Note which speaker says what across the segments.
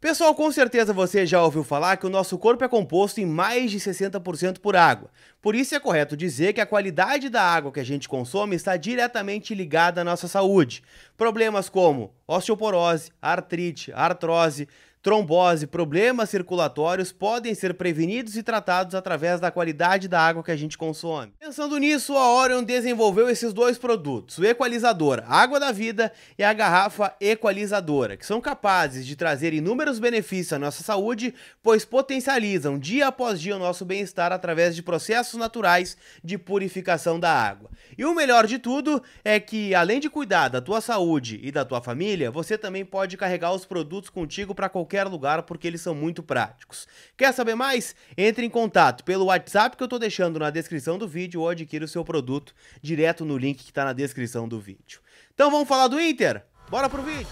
Speaker 1: Pessoal, com certeza você já ouviu falar que o nosso corpo é composto em mais de 60% por água. Por isso é correto dizer que a qualidade da água que a gente consome está diretamente ligada à nossa saúde. Problemas como osteoporose, artrite, artrose, Trombose e problemas circulatórios podem ser prevenidos e tratados através da qualidade da água que a gente consome. Pensando nisso, a Orion desenvolveu esses dois produtos, o equalizador Água da Vida e a garrafa equalizadora, que são capazes de trazer inúmeros benefícios à nossa saúde, pois potencializam dia após dia o nosso bem-estar através de processos naturais de purificação da água. E o melhor de tudo é que, além de cuidar da tua saúde e da tua família, você também pode carregar os produtos contigo para qualquer qualquer lugar porque eles são muito práticos. Quer saber mais? Entre em contato pelo WhatsApp que eu estou deixando na descrição do vídeo ou adquira o seu produto direto no link que está na descrição do vídeo. Então vamos falar do Inter? Bora pro vídeo!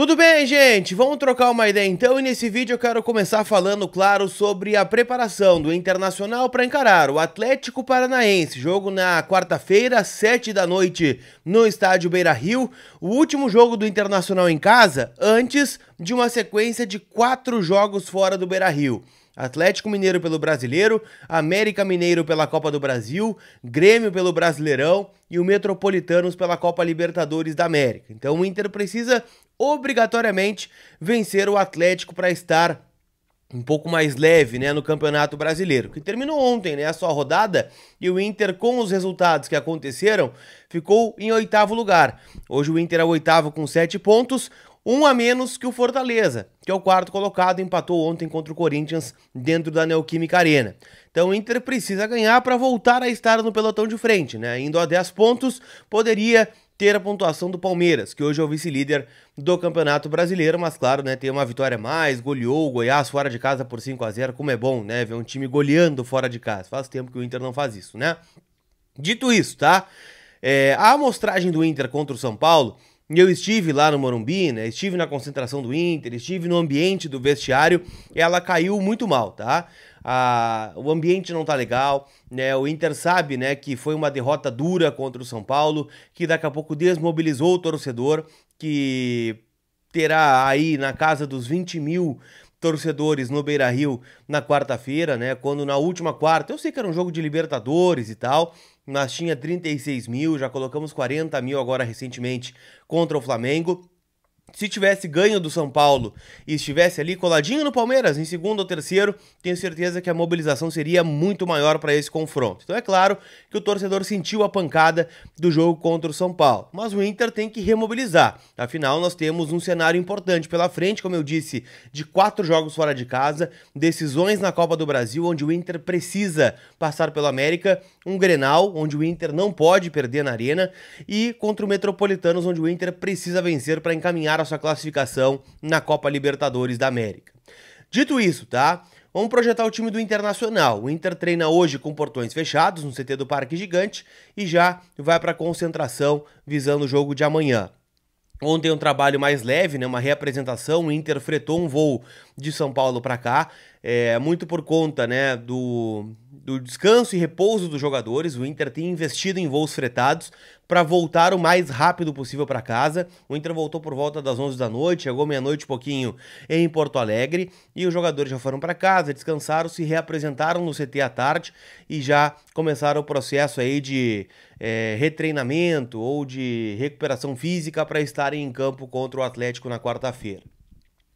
Speaker 1: Tudo bem, gente? Vamos trocar uma ideia então e nesse vídeo eu quero começar falando, claro, sobre a preparação do Internacional para encarar o Atlético Paranaense. Jogo na quarta-feira, sete da noite, no estádio Beira-Rio. O último jogo do Internacional em casa, antes de uma sequência de quatro jogos fora do Beira-Rio. Atlético Mineiro pelo Brasileiro, América Mineiro pela Copa do Brasil, Grêmio pelo Brasileirão e o Metropolitanos pela Copa Libertadores da América. Então o Inter precisa obrigatoriamente vencer o Atlético para estar um pouco mais leve né, no Campeonato Brasileiro, que terminou ontem né, a sua rodada e o Inter, com os resultados que aconteceram, ficou em oitavo lugar. Hoje o Inter é oitavo com sete pontos, um a menos que o Fortaleza, que é o quarto colocado, empatou ontem contra o Corinthians dentro da Neoquímica Arena. Então o Inter precisa ganhar para voltar a estar no pelotão de frente, né? Indo a 10 pontos, poderia ter a pontuação do Palmeiras, que hoje é o vice-líder do Campeonato Brasileiro, mas claro, né, tem uma vitória a mais, goleou o Goiás fora de casa por 5 a 0 como é bom, né, ver um time goleando fora de casa, faz tempo que o Inter não faz isso, né? Dito isso, tá? É, a amostragem do Inter contra o São Paulo, eu estive lá no Morumbi, né? Estive na concentração do Inter, estive no ambiente do vestiário, ela caiu muito mal, tá? a, o ambiente não tá legal, né? O Inter sabe, né, que foi uma derrota dura contra o São Paulo, que daqui a pouco desmobilizou o torcedor, que terá aí na casa dos 20 mil torcedores no Beira Rio na quarta-feira, né? Quando na última quarta, eu sei que era um jogo de Libertadores e tal, mas tinha 36 mil, já colocamos 40 mil agora recentemente contra o Flamengo se tivesse ganho do São Paulo e estivesse ali coladinho no Palmeiras, em segundo ou terceiro, tenho certeza que a mobilização seria muito maior para esse confronto. Então é claro que o torcedor sentiu a pancada do jogo contra o São Paulo, mas o Inter tem que remobilizar. Afinal, nós temos um cenário importante pela frente, como eu disse, de quatro jogos fora de casa, decisões na Copa do Brasil, onde o Inter precisa passar pelo América, um Grenal, onde o Inter não pode perder na arena, e contra o Metropolitanos, onde o Inter precisa vencer para encaminhar a sua classificação na Copa Libertadores da América. Dito isso, tá? Vamos projetar o time do Internacional. O Inter treina hoje com portões fechados no CT do Parque Gigante e já vai para a concentração visando o jogo de amanhã. Ontem um trabalho mais leve, né? Uma reapresentação. O Inter fretou um voo de São Paulo para cá é, muito por conta né, do, do descanso e repouso dos jogadores. O Inter tem investido em voos fretados para voltar o mais rápido possível para casa. O Inter voltou por volta das 11 da noite, chegou meia-noite pouquinho em Porto Alegre e os jogadores já foram para casa, descansaram, se reapresentaram no CT à tarde e já começaram o processo aí de é, retreinamento ou de recuperação física para estarem em campo contra o Atlético na quarta-feira.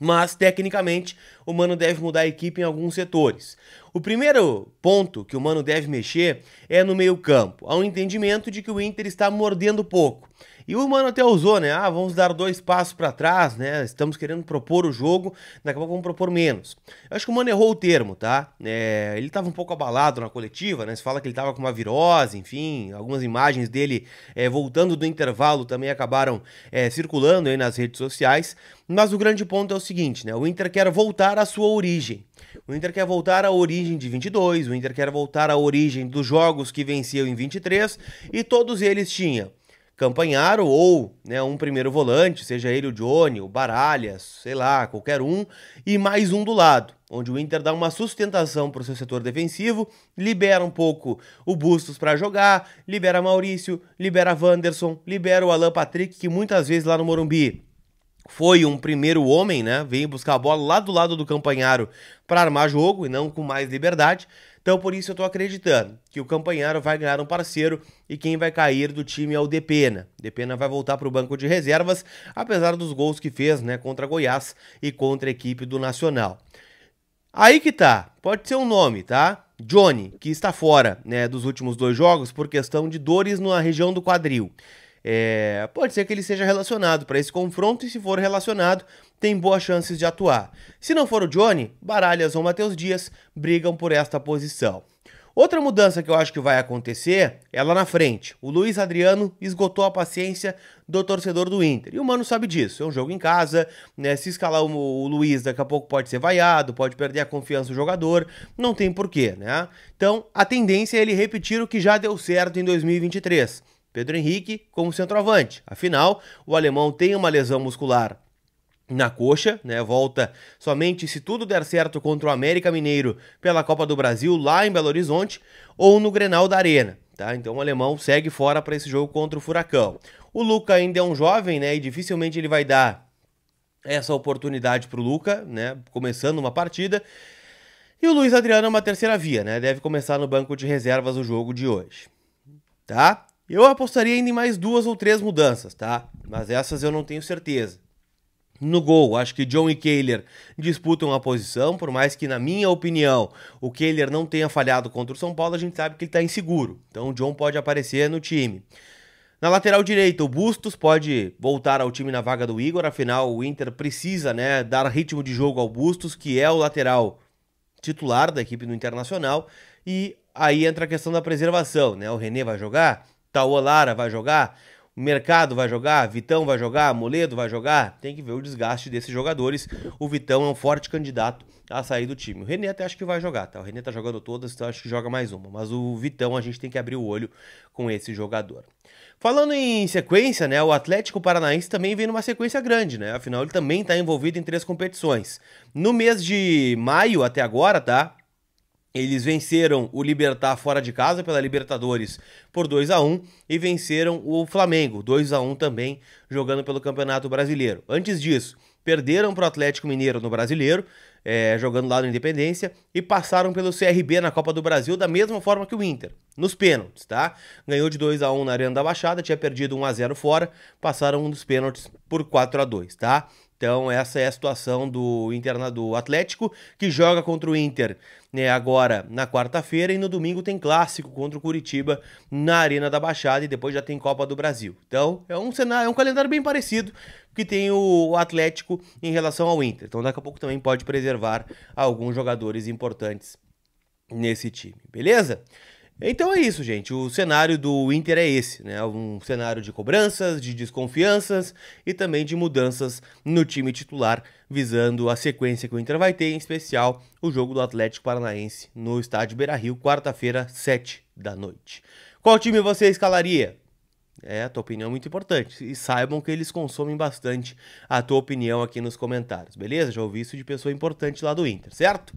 Speaker 1: Mas, tecnicamente, o Mano deve mudar a equipe em alguns setores. O primeiro ponto que o Mano deve mexer é no meio-campo. Há um entendimento de que o Inter está mordendo pouco. E o Mano até usou, né? Ah, vamos dar dois passos para trás, né? Estamos querendo propor o jogo, daqui a pouco vamos propor menos. Eu acho que o Mano errou o termo, tá? É, ele estava um pouco abalado na coletiva, né? Se fala que ele estava com uma virose, enfim. Algumas imagens dele é, voltando do intervalo também acabaram é, circulando aí nas redes sociais. Mas o grande ponto é o seguinte, né? O Inter quer voltar à sua origem. O Inter quer voltar à origem de 22, o Inter quer voltar à origem dos jogos que venceu em 23 e todos eles tinham Campanharo ou né, um primeiro volante, seja ele o Johnny, o Baralhas, sei lá, qualquer um, e mais um do lado, onde o Inter dá uma sustentação para o seu setor defensivo, libera um pouco o Bustos para jogar, libera Maurício, libera Wanderson, libera o Alan Patrick, que muitas vezes lá no Morumbi foi um primeiro homem, né? Veio buscar a bola lá do lado do Campanharo para armar jogo e não com mais liberdade. Então por isso eu estou acreditando que o Campanharo vai ganhar um parceiro e quem vai cair do time é o Depena. Depena vai voltar para o banco de reservas, apesar dos gols que fez, né, contra Goiás e contra a equipe do Nacional. Aí que tá, pode ser um nome, tá? Johnny, que está fora, né, dos últimos dois jogos por questão de dores na região do quadril. É, pode ser que ele seja relacionado para esse confronto e se for relacionado, tem boas chances de atuar. Se não for o Johnny, Baralhas ou Matheus Dias brigam por esta posição. Outra mudança que eu acho que vai acontecer é lá na frente. O Luiz Adriano esgotou a paciência do torcedor do Inter. E o Mano sabe disso. É um jogo em casa, né? Se escalar o, o Luiz, daqui a pouco pode ser vaiado, pode perder a confiança do jogador. Não tem porquê, né? Então, a tendência é ele repetir o que já deu certo em 2023 Pedro Henrique como centroavante. Afinal, o alemão tem uma lesão muscular na coxa, né? Volta somente se tudo der certo contra o América Mineiro pela Copa do Brasil lá em Belo Horizonte ou no Grenal da Arena, tá? Então o alemão segue fora para esse jogo contra o Furacão. O Luca ainda é um jovem, né? E dificilmente ele vai dar essa oportunidade para o Luca, né? Começando uma partida. E o Luiz Adriano é uma terceira via, né? Deve começar no banco de reservas o jogo de hoje, tá? Eu apostaria ainda em mais duas ou três mudanças, tá? Mas essas eu não tenho certeza. No gol, acho que John e Kehler disputam a posição, por mais que, na minha opinião, o Kehler não tenha falhado contra o São Paulo, a gente sabe que ele está inseguro. Então o John pode aparecer no time. Na lateral direita, o Bustos pode voltar ao time na vaga do Igor, afinal o Inter precisa né, dar ritmo de jogo ao Bustos, que é o lateral titular da equipe do Internacional. E aí entra a questão da preservação, né? O René vai jogar? O Olara, vai jogar, o Mercado vai jogar, Vitão vai jogar, Moledo vai jogar. Tem que ver o desgaste desses jogadores. O Vitão é um forte candidato a sair do time. O René até acho que vai jogar, tá? O René tá jogando todas, então acho que joga mais uma. Mas o Vitão a gente tem que abrir o olho com esse jogador. Falando em sequência, né? O Atlético Paranaense também vem numa sequência grande, né? Afinal, ele também está envolvido em três competições. No mês de maio até agora, tá? Eles venceram o Libertar fora de casa pela Libertadores por 2 a 1 e venceram o Flamengo 2 a 1 também jogando pelo Campeonato Brasileiro. Antes disso, perderam para o Atlético Mineiro no Brasileiro, é, jogando lá na Independência, e passaram pelo CRB na Copa do Brasil da mesma forma que o Inter, nos pênaltis, tá? Ganhou de 2 a 1 na Arena da Baixada, tinha perdido 1 a 0 fora, passaram um dos pênaltis por 4 a 2, tá? Então, essa é a situação do internado Atlético, que joga contra o Inter né, agora na quarta-feira e no domingo tem clássico contra o Curitiba na Arena da Baixada e depois já tem Copa do Brasil. Então, é um cenário, é um calendário bem parecido que tem o Atlético em relação ao Inter. Então, daqui a pouco também pode preservar alguns jogadores importantes nesse time, beleza? Então é isso, gente. O cenário do Inter é esse, né? Um cenário de cobranças, de desconfianças e também de mudanças no time titular, visando a sequência que o Inter vai ter, em especial o jogo do Atlético Paranaense no estádio Beira-Rio, quarta-feira, 7 da noite. Qual time você escalaria? É, a tua opinião é muito importante. E saibam que eles consomem bastante a tua opinião aqui nos comentários, beleza? Já ouvi isso de pessoa importante lá do Inter, certo?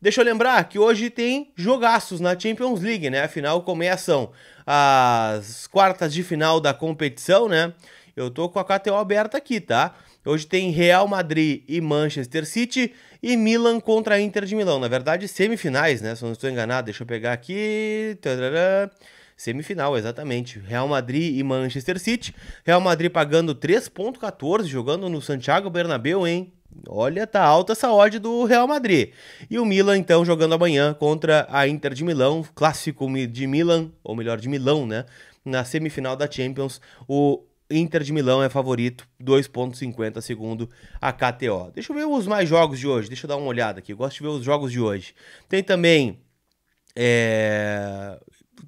Speaker 1: Deixa eu lembrar que hoje tem jogaços na Champions League, né? Afinal, começam as quartas de final da competição, né? Eu tô com a KTO aberta aqui, tá? Hoje tem Real Madrid e Manchester City e Milan contra Inter de Milão. Na verdade, semifinais, né? Se eu não estou enganado, deixa eu pegar aqui. Tadadá. Semifinal, exatamente. Real Madrid e Manchester City. Real Madrid pagando 3.14, jogando no Santiago Bernabéu, hein? Olha, tá alta essa odd do Real Madrid. E o Milan, então, jogando amanhã contra a Inter de Milão, clássico de Milan, ou melhor, de Milão, né? Na semifinal da Champions, o Inter de Milão é favorito, 2,50 segundo a KTO. Deixa eu ver os mais jogos de hoje, deixa eu dar uma olhada aqui. Eu gosto de ver os jogos de hoje. Tem também é,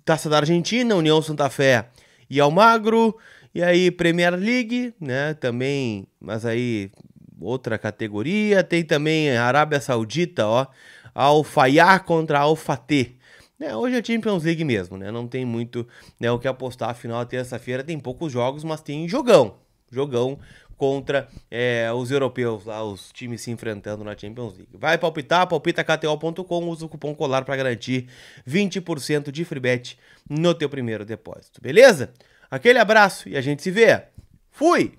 Speaker 1: Taça da Argentina, União Santa Fé e Almagro. E aí Premier League, né? Também, mas aí outra categoria. Tem também a Arábia Saudita, ó. al contra Al-Fateh. É, hoje é Champions League mesmo, né? Não tem muito né, o que apostar. Afinal, terça-feira tem poucos jogos, mas tem jogão. Jogão contra é, os europeus, lá, os times se enfrentando na Champions League. Vai palpitar, palpita KTO.com, usa o cupom COLAR para garantir 20% de free bet no teu primeiro depósito, beleza? Aquele abraço e a gente se vê. Fui!